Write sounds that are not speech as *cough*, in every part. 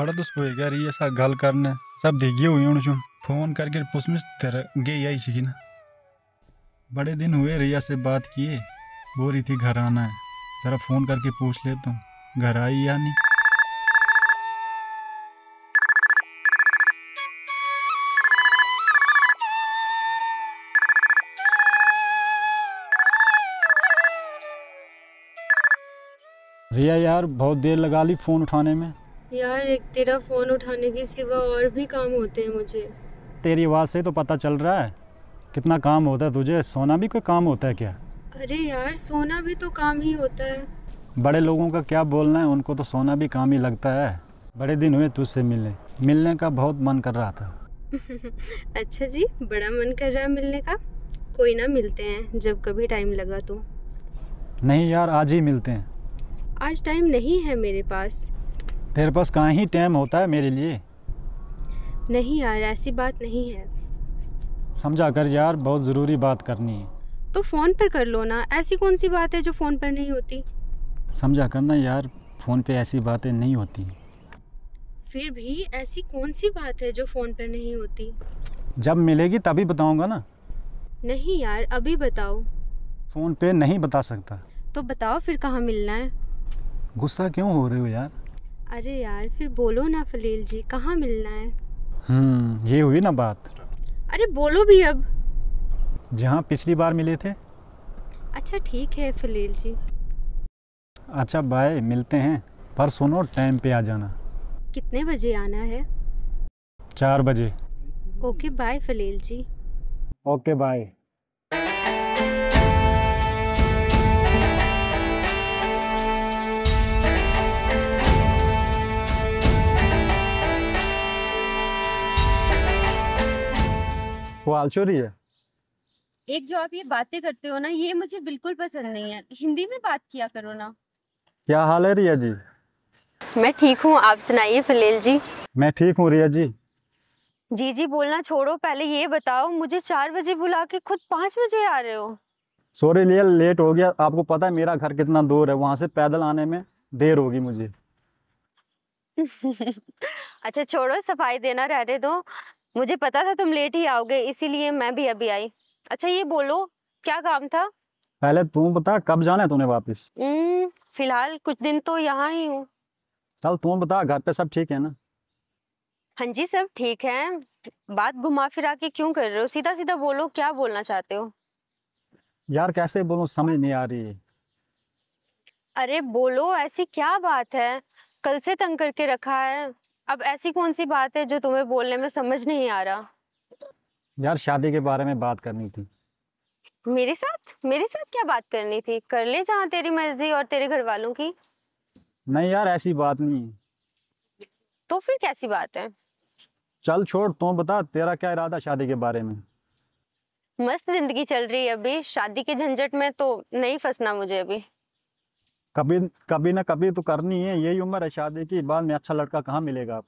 बड़दस गया रही ऐसा गल करने सब देगी हुई हूँ चुन फोन करके पुसमिस तेरा गे आई छी ना बड़े दिन हुए रही से बात किए बोल रही थी घर आना है ज़रा फ़ोन करके पूछ लेता हूँ घर आई या नहीं रिया यार बहुत देर लगा ली फ़ोन उठाने में यार एक तेरा फोन उठाने के सिवा और भी काम होते हैं मुझे तेरी आवाज से तो पता चल रहा है कितना काम होता है तुझे सोना भी कोई काम होता है क्या अरे यार सोना भी तो काम ही होता है बड़े लोगों का क्या बोलना है उनको तो सोना भी काम ही लगता है बड़े दिन हुए तुझसे मिलने मिलने का बहुत मन कर रहा था *laughs* अच्छा जी बड़ा मन कर रहा है मिलने का कोई ना मिलते हैं जब कभी टाइम लगा तो नहीं यार आज ही मिलते हैं आज टाइम नहीं है मेरे पास तेरे पास कहाँ ही टाइम होता है मेरे लिए नहीं यार ऐसी बात नहीं है समझा कर यार बहुत ज़रूरी बात करनी है तो फ़ोन पर कर लो ना ऐसी कौन सी बात है जो फ़ोन पर नहीं होती समझा कर ना यार फ़ोन पे ऐसी बातें नहीं होती फिर भी ऐसी कौन सी बात है जो फ़ोन पर नहीं होती जब मिलेगी तभी बताऊंगा ना नहीं यार अभी बताओ फ़ोन पे नहीं बता सकता तो बताओ फिर कहाँ मिलना है गुस्सा क्यों हो रहे हो यार अरे यार फिर बोलो ना फलील जी कहाँ मिलना है हम्म ये हुई ना बात अरे बोलो भी अब जहाँ पिछली बार मिले थे अच्छा ठीक है फलील जी अच्छा बाय मिलते हैं पर सुनो टाइम पे आ जाना कितने बजे आना है चार बजे ओके बाय फलील जी ओके बाय वो आलचोरी है एक जो आप ये बातें करते हो ना ये मुझे बिल्कुल पसंद नहीं है हिंदी में बात किया करो ना क्या हाल है रिया जी मैं ठीक हूँ आप सुनाइए फलेल जी मैं ठीक हूँ रिया जी जी जी बोलना छोड़ो पहले ये बताओ मुझे चार बजे बुला के खुद पाँच बजे आ रहे हो सॉरी लिया लेट हो गया आपको पता है मेरा घर कितना दूर है वहाँ से पैदल आने में देर होगी मुझे *laughs* अच्छा छोड़ो सफाई देना रहने दो मुझे पता था तुम लेट ही आओगे इसीलिए मैं भी अभी आई अच्छा ये बोलो क्या काम था पहले तू बता कब जाना है तूने वापस फिलहाल कुछ दिन तो यहाँ ही हूँ चल तू बता घर पे सब ठीक है ना हाँ जी सब ठीक है बात घुमा फिरा के क्यों कर रहे हो सीधा सीधा बोलो क्या बोलना चाहते हो यार कैसे बोलो समझ नहीं आ रही अरे बोलो ऐसी क्या बात है कल से तंग करके रखा है अब ऐसी कौन सी बात है जो तुम्हें बोलने में समझ नहीं आ रहा यार शादी के बारे में बात करनी थी मेरे साथ मेरे साथ क्या बात करनी थी कर ले जहाँ तेरी मर्जी और तेरे घर वालों की नहीं यार ऐसी बात नहीं तो फिर कैसी बात है चल छोड़ तुम बता तेरा क्या इरादा शादी के बारे में मस्त जिंदगी चल रही है अभी शादी के झंझट में तो नहीं फंसना मुझे अभी कभी कभी ना कभी तो करनी है यही उम्र है शादी की बाद में अच्छा लड़का कहाँ मिलेगा आप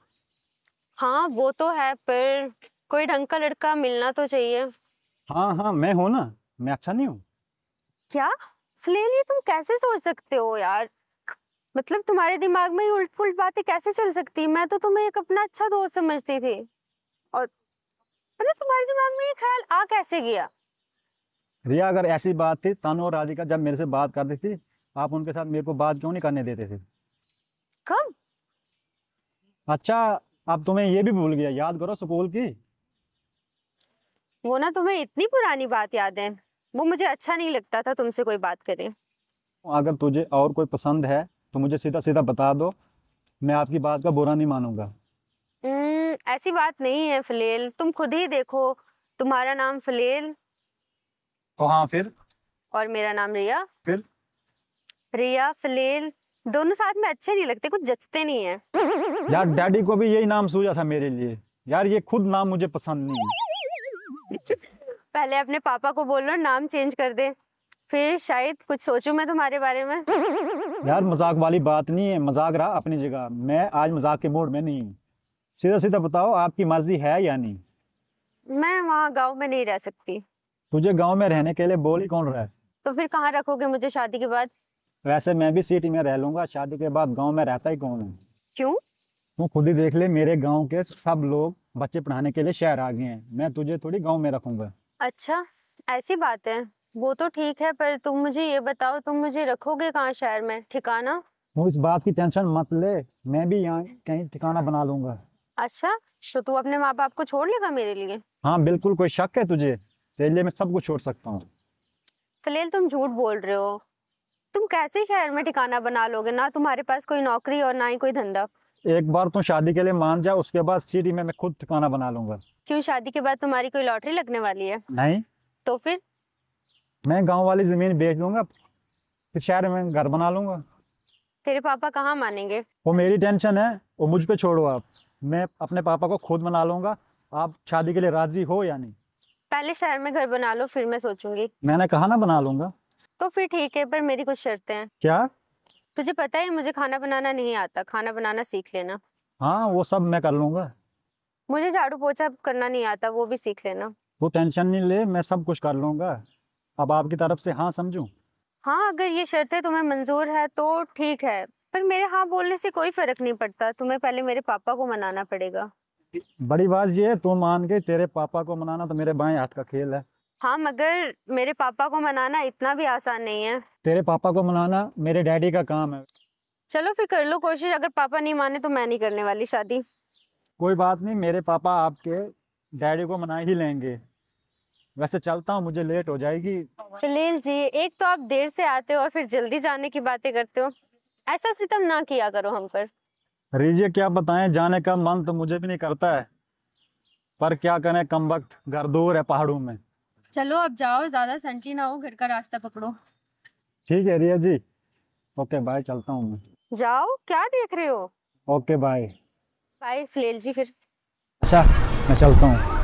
हाँ वो तो है पर कोई ढंग का लड़का मिलना तो चाहिए हाँ हाँ मैं हूँ ना मैं अच्छा नहीं हूँ क्या फिलहाल ये तुम कैसे सोच सकते हो यार मतलब तुम्हारे दिमाग में उल्ट पुलट बातें कैसे चल सकती मैं तो तुम्हें एक अपना अच्छा दोस्त समझती थी और मतलब तुम्हारे दिमाग में ये ख्याल आ कैसे गया रिया अगर ऐसी बात थी तानू और राधिका जब मेरे से बात करती थी आप उनके साथ मेरे को बात क्यों नहीं करने देते थे कब अच्छा अब तुम्हें ये भी भूल गया याद करो स्कूल की वो ना तुम्हें इतनी पुरानी बात याद है वो मुझे अच्छा नहीं लगता था तुमसे कोई बात करे अगर तुझे और कोई पसंद है तो मुझे सीधा सीधा बता दो मैं आपकी बात का बुरा नहीं मानूंगा हम्म, ऐसी बात नहीं है फलेल तुम खुद ही देखो तुम्हारा नाम फलेल तो हाँ फिर और मेरा नाम रिया फिर रिया फलेल दोनों साथ में अच्छे नहीं लगते कुछ जचते नहीं है यार डैडी को भी यही नाम सूझा था मेरे लिए यार ये खुद नाम मुझे पसंद नहीं है पहले अपने पापा को बोलो नाम चेंज कर दे फिर शायद कुछ सोचूं मैं तुम्हारे बारे में यार मजाक वाली बात नहीं है मजाक रहा अपनी जगह मैं आज मजाक के मूड में नहीं सीधा सीधा बताओ आपकी मर्जी है या नहीं मैं वहाँ गाँव में नहीं रह सकती तुझे गाँव में रहने के लिए बोल ही कौन रहा है तो फिर कहाँ रखोगे मुझे शादी के बाद वैसे मैं भी सिटी में रह लूंगा शादी के बाद गांव में रहता ही कौन है क्यों तू खुद ही देख ले मेरे गांव के सब लोग बच्चे पढ़ाने के लिए शहर आ गए हैं मैं तुझे थोड़ी गांव में रखूंगा अच्छा ऐसी बात है वो तो ठीक है पर तुम मुझे ये बताओ तुम मुझे रखोगे कहाँ शहर में ठिकाना तू इस बात की टेंशन मत ले मैं भी यहाँ कहीं ठिकाना बना लूंगा अच्छा तो तू अपने माँ बाप को छोड़ लेगा मेरे लिए हाँ बिल्कुल कोई शक है तुझे तेरे लिए मैं सब कुछ छोड़ सकता हूँ फिलहाल तुम झूठ बोल रहे हो तुम कैसे शहर में ठिकाना बना लोगे ना तुम्हारे पास कोई नौकरी और ना ही कोई धंधा एक बार तुम शादी के लिए मान जाओ उसके बाद सिटी में मैं खुद ठिकाना बना लूंगा क्यों शादी के बाद तुम्हारी कोई लॉटरी लगने वाली है नहीं तो फिर मैं गांव वाली जमीन बेच दूंगा फिर शहर में घर बना लूंगा तेरे पापा कहाँ मानेंगे वो मेरी टेंशन है वो मुझ पे छोड़ो आप मैं अपने पापा को खुद बना लूंगा आप शादी के लिए राजी हो या नहीं पहले शहर में घर बना लो फिर मैं सोचूंगी मैंने कहा ना बना लूंगा तो फिर ठीक है पर मेरी कुछ शर्तें हैं क्या तुझे पता है मुझे खाना बनाना नहीं आता खाना बनाना सीख लेना हाँ वो सब मैं कर लूंगा मुझे झाड़ू पोछा करना नहीं आता वो भी सीख लेना वो टेंशन नहीं ले मैं सब कुछ कर लूंगा अब आपकी तरफ से हाँ समझू हाँ अगर ये शर्तें तुम्हें मंजूर है तो ठीक है पर मेरे हाँ बोलने से कोई फर्क नहीं पड़ता तुम्हें पहले मेरे पापा को मनाना पड़ेगा बड़ी बात ये है तू मान के तेरे पापा को मनाना तो मेरे बाएं हाथ का खेल है हाँ मगर मेरे पापा को मनाना इतना भी आसान नहीं है तेरे पापा को मनाना मेरे डैडी का काम है चलो फिर कर लो कोशिश अगर पापा नहीं माने तो मैं नहीं करने वाली शादी कोई बात नहीं मेरे पापा आपके डैडी को मना ही लेंगे वैसे चलता हूँ मुझे लेट हो जाएगी खलील जी एक तो आप देर से आते हो और फिर जल्दी जाने की बातें करते हो ऐसा सितम ना किया करो हम पर रीजिए क्या बताएं जाने का मन तो मुझे भी नहीं करता है पर क्या करें कम वक्त घर दूर है पहाड़ों में चलो अब जाओ ज्यादा सेंटी ना हो घर का रास्ता पकड़ो ठीक है रिया जी ओके बाय चलता हूँ जाओ क्या देख रहे हो ओके बाय बाय फ्लेल जी फिर अच्छा मैं चलता हूँ